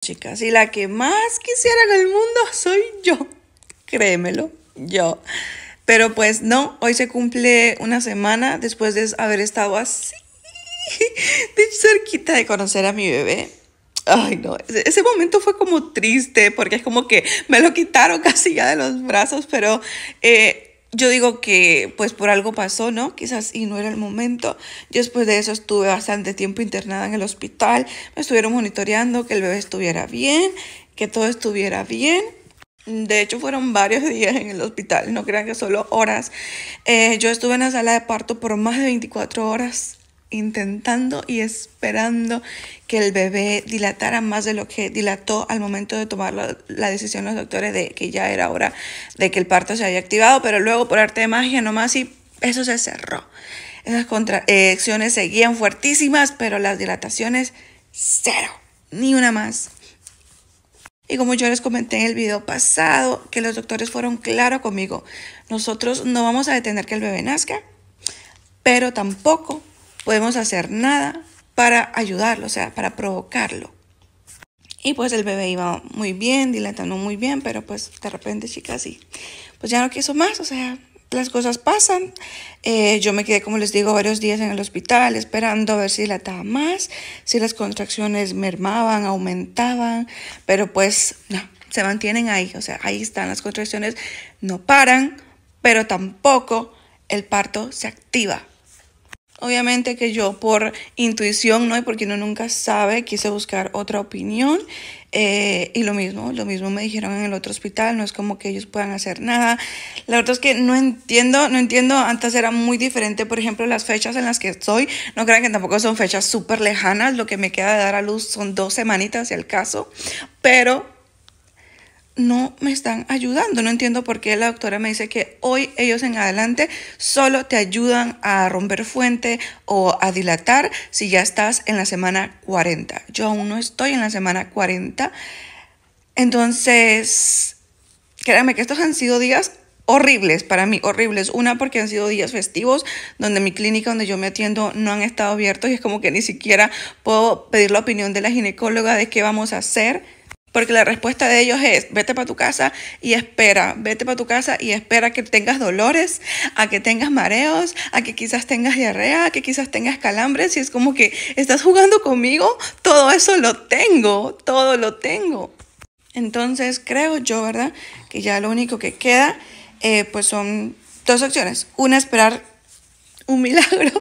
chicas. Y la que más quisiera en el mundo soy yo. Créemelo, yo. Pero pues no, hoy se cumple una semana después de haber estado así, de cerquita de conocer a mi bebé. Ay, no, ese, momento fue como triste porque es como que me lo quitaron casi ya de los brazos, pero eh, yo digo que pues por algo pasó, ¿no? Quizás y no era el momento. Yo después de eso estuve bastante tiempo internada en el hospital. Me estuvieron monitoreando que el bebé estuviera bien, que todo estuviera bien. De hecho, fueron varios días en el hospital, no crean que solo horas. Eh, yo estuve en la sala de parto por más de 24 horas intentando y esperando que el bebé dilatara más de lo que dilató al momento de tomar la, decisión los doctores de que ya era hora de que el parto se haya activado, pero luego por arte de magia nomás y eso se cerró. Esas contracciones seguían fuertísimas, pero las dilataciones cero, ni una más. Y como yo les comenté en el video pasado, que los doctores fueron claros conmigo, nosotros no vamos a detener que el bebé nazca, pero tampoco podemos hacer nada para ayudarlo, o sea, para provocarlo. Y pues el bebé iba muy bien, dilatando muy bien, pero pues de repente, chicas, sí, pues ya no quiso más, o sea, las cosas pasan. Eh, yo me quedé, como les digo, varios días en el hospital esperando a ver si dilataba más, si las contracciones mermaban, aumentaban, pero pues no, se mantienen ahí, o sea, ahí están las contracciones, no paran, pero tampoco el parto se activa. Obviamente que yo por intuición, ¿no? Y porque uno nunca sabe, quise buscar otra opinión. Eh, y lo mismo, lo mismo me dijeron en el otro hospital, no es como que ellos puedan hacer nada. La verdad es que no entiendo, no entiendo, antes era muy diferente, por ejemplo, las fechas en las que estoy, no crean que tampoco son fechas súper lejanas, lo que me queda de dar a luz son dos semanitas, si el caso, pero no me están ayudando. No entiendo por qué la doctora me dice que hoy ellos en adelante solo te ayudan a romper fuente o a dilatar si ya estás en la semana 40. Yo aún no estoy en la semana 40. Entonces, créanme que estos han sido días horribles para mí, horribles. Una porque han sido días festivos donde mi clínica donde yo me atiendo no han estado abiertos y es como que ni siquiera puedo pedir la opinión de la ginecóloga de qué vamos a hacer porque la respuesta de ellos es, vete para tu casa y espera, vete para tu casa y espera que tengas dolores, a que tengas mareos, a que quizás tengas diarrea, a que quizás tengas calambres. Y es como que, ¿estás jugando conmigo? Todo eso lo tengo, todo lo tengo. Entonces creo yo, ¿verdad? Que ya lo único que queda, eh, pues son dos opciones. Una, esperar un milagro.